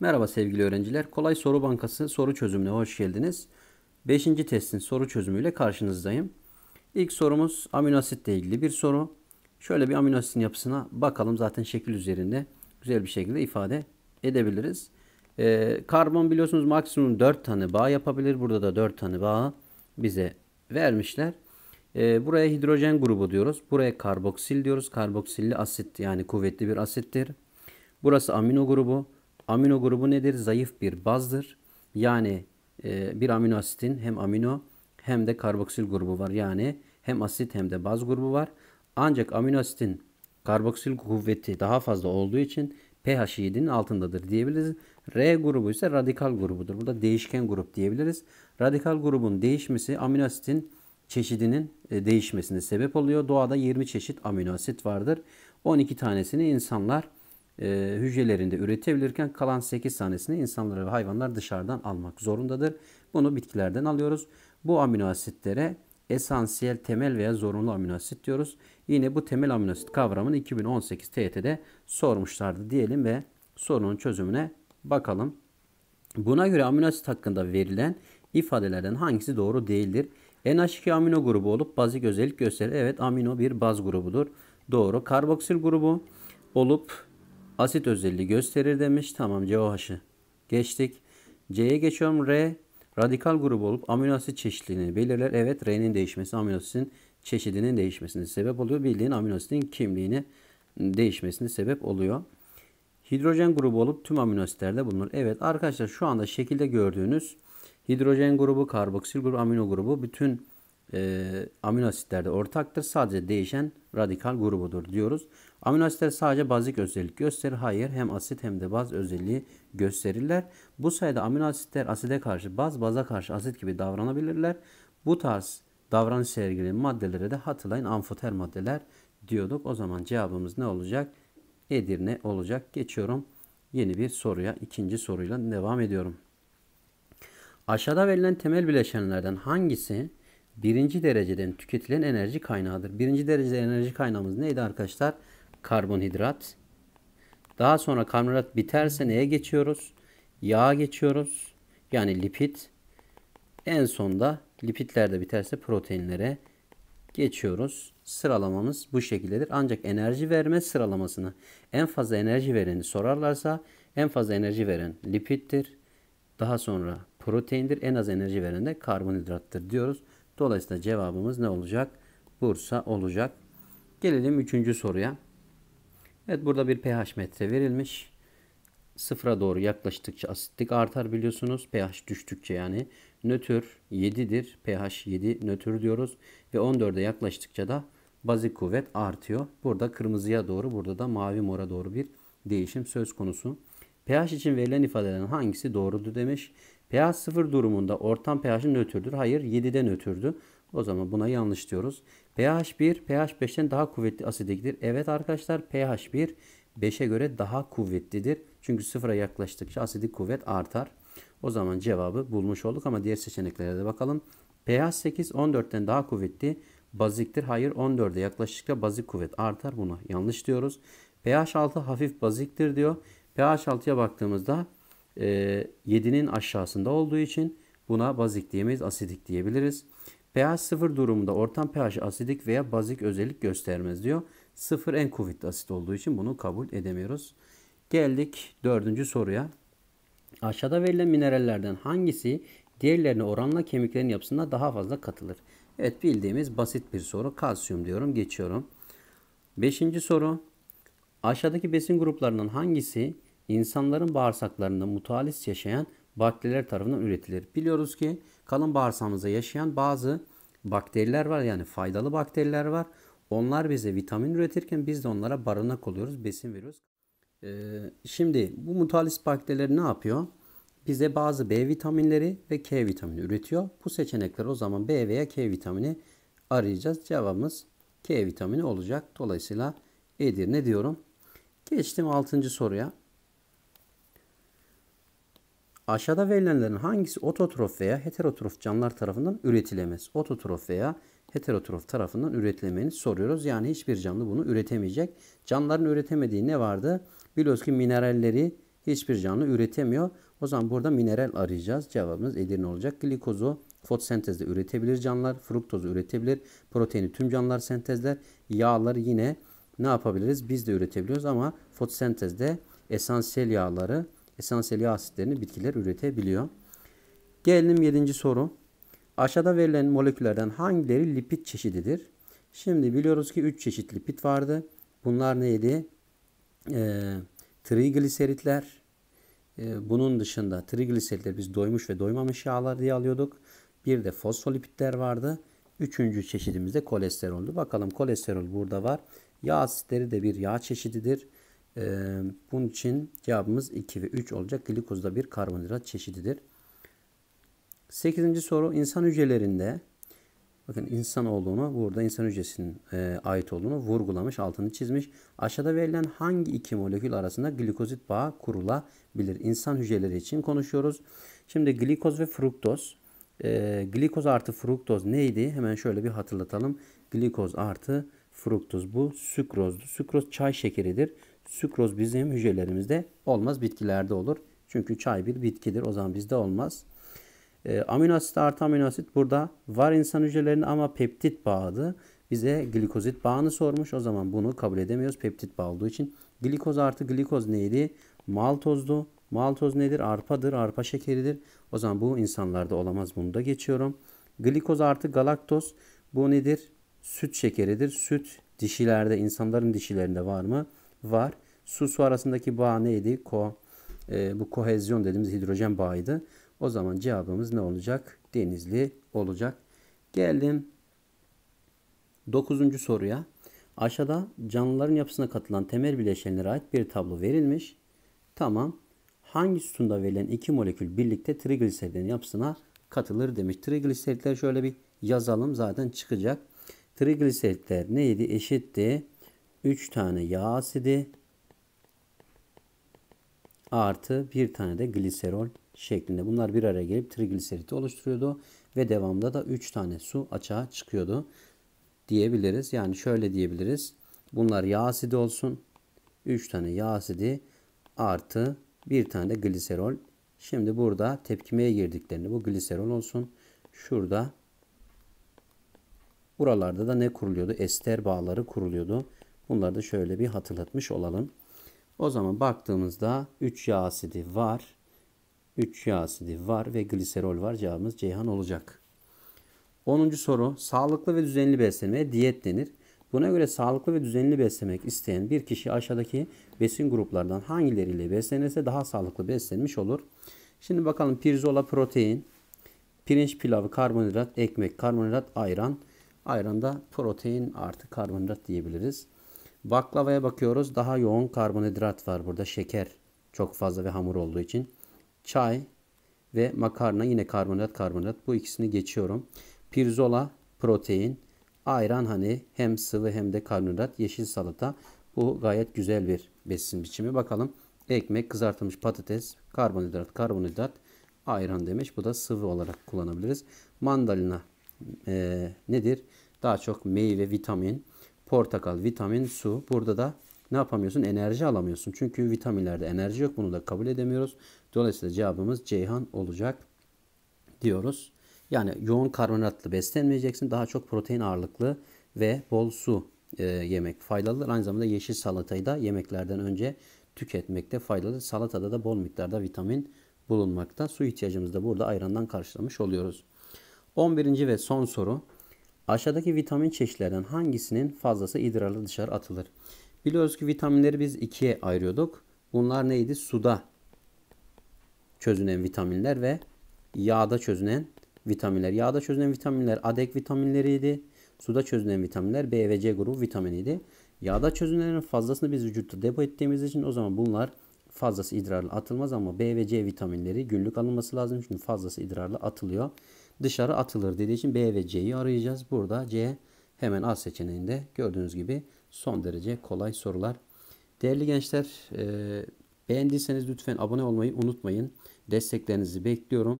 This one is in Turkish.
Merhaba sevgili öğrenciler. Kolay Soru Bankası soru çözümüne hoş geldiniz. 5. testin soru çözümüyle karşınızdayım. İlk sorumuz amino asitle ilgili bir soru. Şöyle bir amino asitin yapısına bakalım. Zaten şekil üzerinde güzel bir şekilde ifade edebiliriz. Ee, karbon biliyorsunuz maksimum 4 tane bağ yapabilir. Burada da 4 tane bağ bize vermişler. Ee, buraya hidrojen grubu diyoruz. Buraya karboksil diyoruz. Karboksilli asit yani kuvvetli bir asittir. Burası amino grubu. Amino grubu nedir? Zayıf bir bazdır. Yani e, bir amino asitin hem amino hem de karboksil grubu var. Yani hem asit hem de baz grubu var. Ancak amino asitin karboksil kuvveti daha fazla olduğu için pH 7'nin altındadır diyebiliriz. R grubu ise radikal grubudur. Burada değişken grup diyebiliriz. Radikal grubun değişmesi amino asitin çeşidinin e, değişmesine sebep oluyor. Doğada 20 çeşit amino asit vardır. 12 tanesini insanlar e, hücrelerinde üretebilirken kalan 8 tanesini insanlar ve hayvanlar dışarıdan almak zorundadır. Bunu bitkilerden alıyoruz. Bu amino asitlere esansiyel, temel veya zorunlu amino asit diyoruz. Yine bu temel amino asit kavramını 2018 TYT'de sormuşlardı diyelim ve sorunun çözümüne bakalım. Buna göre amino asit hakkında verilen ifadelerden hangisi doğru değildir? NH2 amino grubu olup bazik özellik gösterir. Evet amino bir baz grubudur. Doğru. Karboksil grubu olup asit özelliği gösterir demiş. Tamam COH'ı geçtik. C'ye geçiyorum. R radikal grubu olup amino asit çeşitliliğini belirler. Evet R'nin değişmesi amino asitin çeşidinin değişmesine sebep oluyor. Bildiğin amino asitin kimliğini değişmesine sebep oluyor. Hidrojen grubu olup tüm amino asitlerde bulunur. Evet arkadaşlar şu anda şekilde gördüğünüz hidrojen grubu, karboksil grubu, amino grubu bütün e, amino asitlerde ortaktır. Sadece değişen radikal grubudur diyoruz. Amino asitler sadece bazik özellik gösterir. Hayır hem asit hem de baz özelliği gösterirler. Bu sayede amino asitler aside karşı baz baza karşı asit gibi davranabilirler. Bu tarz davranış sergileyen maddelere de hatırlayın amfoter maddeler diyorduk. O zaman cevabımız ne olacak? Edirne olacak. Geçiyorum yeni bir soruya. ikinci soruyla devam ediyorum. Aşağıda verilen temel bileşenlerden hangisi birinci dereceden tüketilen enerji kaynağıdır. Birinci derecede enerji kaynağımız neydi arkadaşlar? Karbonhidrat. Daha sonra karbonhidrat biterse neye geçiyoruz? Yağa geçiyoruz. Yani lipid. En sonda lipidlerde biterse proteinlere geçiyoruz. Sıralamamız bu şekildedir. Ancak enerji verme sıralamasını en fazla enerji vereni sorarlarsa en fazla enerji veren lipittir. Daha sonra proteindir. En az enerji veren de karbonhidrattır diyoruz. Dolayısıyla cevabımız ne olacak? Bursa olacak. Gelelim üçüncü soruya. Evet burada bir pH metre verilmiş. Sıfıra doğru yaklaştıkça asitlik artar biliyorsunuz. pH düştükçe yani nötr 7'dir. pH 7 nötr diyoruz. Ve 14'e yaklaştıkça da bazik kuvvet artıyor. Burada kırmızıya doğru burada da mavi mora doğru bir değişim söz konusu. pH için verilen ifadelerin hangisi doğrudur demiş pH 0 durumunda ortam pH nötrdür. Hayır 7'den ötürdü. O zaman buna yanlış diyoruz. pH 1 pH 5'ten daha kuvvetli asidiktir. Evet arkadaşlar pH 1 5'e göre daha kuvvetlidir. Çünkü sıfıra yaklaştıkça asidik kuvvet artar. O zaman cevabı bulmuş olduk ama diğer seçeneklere de bakalım. pH 8 14'ten daha kuvvetli baziktir. Hayır 14'e yaklaştıkça bazik kuvvet artar. Buna yanlış diyoruz. pH 6 hafif baziktir diyor. pH 6'ya baktığımızda e, ee, 7'nin aşağısında olduğu için buna bazik diyemeyiz, asidik diyebiliriz. pH 0 durumunda ortam pH asidik veya bazik özellik göstermez diyor. 0 en kuvvetli asit olduğu için bunu kabul edemiyoruz. Geldik dördüncü soruya. Aşağıda verilen minerallerden hangisi diğerlerine oranla kemiklerin yapısında daha fazla katılır? Evet bildiğimiz basit bir soru. Kalsiyum diyorum geçiyorum. Beşinci soru. Aşağıdaki besin gruplarının hangisi insanların bağırsaklarında mutalis yaşayan bakteriler tarafından üretilir. Biliyoruz ki kalın bağırsağımızda yaşayan bazı bakteriler var yani faydalı bakteriler var. Onlar bize vitamin üretirken biz de onlara barınak oluyoruz, besin veriyoruz. Ee, şimdi bu mutalis bakteriler ne yapıyor? Bize bazı B vitaminleri ve K vitamini üretiyor. Bu seçenekler o zaman B veya K vitamini arayacağız. Cevabımız K vitamini olacak. Dolayısıyla E'dir. Ne diyorum. Geçtim 6. soruya. Aşağıda verilenlerin hangisi ototrof veya heterotrof canlılar tarafından üretilemez? Ototrof veya heterotrof tarafından üretilemeyi soruyoruz. Yani hiçbir canlı bunu üretemeyecek. Canlıların üretemediği ne vardı? Biliyoruz ki mineralleri hiçbir canlı üretemiyor. O zaman burada mineral arayacağız. Cevabımız Edirne olacak. Glikozu fotosentezde üretebilir canlılar. Fruktozu üretebilir. Proteini tüm canlılar sentezler. Yağları yine ne yapabiliriz? Biz de üretebiliyoruz ama fotosentezde esansiyel yağları esansiyel yağ asitlerini bitkiler üretebiliyor. Gelelim 7. soru. Aşağıda verilen moleküllerden hangileri lipid çeşididir? Şimdi biliyoruz ki 3 çeşit lipid vardı. Bunlar neydi? Ee, trigliseritler. Ee, bunun dışında trigliseritler biz doymuş ve doymamış yağlar diye alıyorduk. Bir de fosfolipitler vardı. Üçüncü çeşidimiz de kolesteroldu. Bakalım kolesterol burada var. Yağ asitleri de bir yağ çeşididir. Ee, bunun için cevabımız 2 ve 3 olacak. da bir karbonhidrat çeşididir. 8. soru insan hücrelerinde bakın insan olduğunu burada insan hücresinin e, ait olduğunu vurgulamış altını çizmiş. Aşağıda verilen hangi iki molekül arasında glikozit bağı kurulabilir? İnsan hücreleri için konuşuyoruz. Şimdi glikoz ve fruktoz. E, glikoz artı fruktoz neydi? Hemen şöyle bir hatırlatalım. Glikoz artı fruktoz bu sükrozdu. Sükroz çay şekeridir. Sükroz bizim hücrelerimizde olmaz bitkilerde olur. Çünkü çay bir bitkidir o zaman bizde olmaz. E, amino asit artı amino asit burada var insan hücrelerinde ama peptit bağlı. Bize glikozit bağını sormuş. O zaman bunu kabul edemiyoruz peptit bağ olduğu için. Glikoz artı glikoz neydi? Maltozdu. Maltoz nedir? Arpadır. Arpa şekeridir. O zaman bu insanlarda olamaz. Bunu da geçiyorum. Glikoz artı galaktoz. Bu nedir? Süt şekeridir. Süt dişilerde, insanların dişilerinde var mı? var. Su su arasındaki bağ neydi? Ko, e, bu kohezyon dediğimiz hidrojen bağıydı. O zaman cevabımız ne olacak? Denizli olacak. Geldim 9. soruya. Aşağıda canlıların yapısına katılan temel bileşenlere ait bir tablo verilmiş. Tamam. Hangi sütunda verilen iki molekül birlikte trigliseridin yapısına katılır demiş. Trigliseritler şöyle bir yazalım zaten çıkacak. Trigliseritler neydi? Eşitti. 3 tane yağ asidi artı bir tane de gliserol şeklinde. Bunlar bir araya gelip trigliseriti oluşturuyordu ve devamında da 3 tane su açığa çıkıyordu diyebiliriz. Yani şöyle diyebiliriz. Bunlar yağ asidi olsun. 3 tane yağ asidi artı bir tane de gliserol. Şimdi burada tepkimeye girdiklerini bu gliserol olsun. Şurada buralarda da ne kuruluyordu? Ester bağları kuruluyordu. Bunları da şöyle bir hatırlatmış olalım. O zaman baktığımızda 3 yağ asidi var. 3 yağ asidi var ve gliserol var. Cevabımız Ceyhan olacak. 10. soru. Sağlıklı ve düzenli beslenmeye diyet denir. Buna göre sağlıklı ve düzenli beslemek isteyen bir kişi aşağıdaki besin gruplarından hangileriyle beslenirse daha sağlıklı beslenmiş olur. Şimdi bakalım pirzola protein, pirinç pilavı, karbonhidrat, ekmek, karbonhidrat, ayran. Ayranda protein artı karbonhidrat diyebiliriz. Baklavaya bakıyoruz. Daha yoğun karbonhidrat var burada. Şeker çok fazla ve hamur olduğu için. Çay ve makarna yine karbonhidrat karbonhidrat. Bu ikisini geçiyorum. Pirzola protein. Ayran hani hem sıvı hem de karbonhidrat. Yeşil salata. Bu gayet güzel bir besin biçimi. Bakalım ekmek, kızartılmış patates, karbonhidrat, karbonhidrat, ayran demiş. Bu da sıvı olarak kullanabiliriz. Mandalina e, nedir? Daha çok meyve, vitamin, portakal, vitamin, su. Burada da ne yapamıyorsun? Enerji alamıyorsun. Çünkü vitaminlerde enerji yok. Bunu da kabul edemiyoruz. Dolayısıyla cevabımız Ceyhan olacak diyoruz. Yani yoğun karbonhidratlı beslenmeyeceksin. Daha çok protein ağırlıklı ve bol su e, yemek faydalıdır. Aynı zamanda yeşil salatayı da yemeklerden önce tüketmekte faydalıdır. Salatada da bol miktarda vitamin bulunmakta. Su ihtiyacımızı da burada ayrandan karşılamış oluyoruz. 11. ve son soru. Aşağıdaki vitamin çeşitlerinden hangisinin fazlası idrarla dışarı atılır? Biliyoruz ki vitaminleri biz ikiye ayırıyorduk. Bunlar neydi? Suda çözünen vitaminler ve yağda çözünen vitaminler. Yağda çözünen vitaminler adek vitaminleriydi. Suda çözünen vitaminler B ve C grubu vitaminiydi. Yağda çözünenlerin fazlasını biz vücutta depo ettiğimiz için o zaman bunlar fazlası idrarla atılmaz ama B ve C vitaminleri günlük alınması lazım. Çünkü fazlası idrarla atılıyor dışarı atılır dediği için B ve C'yi arayacağız. Burada C hemen A seçeneğinde gördüğünüz gibi son derece kolay sorular. Değerli gençler e, beğendiyseniz lütfen abone olmayı unutmayın. Desteklerinizi bekliyorum.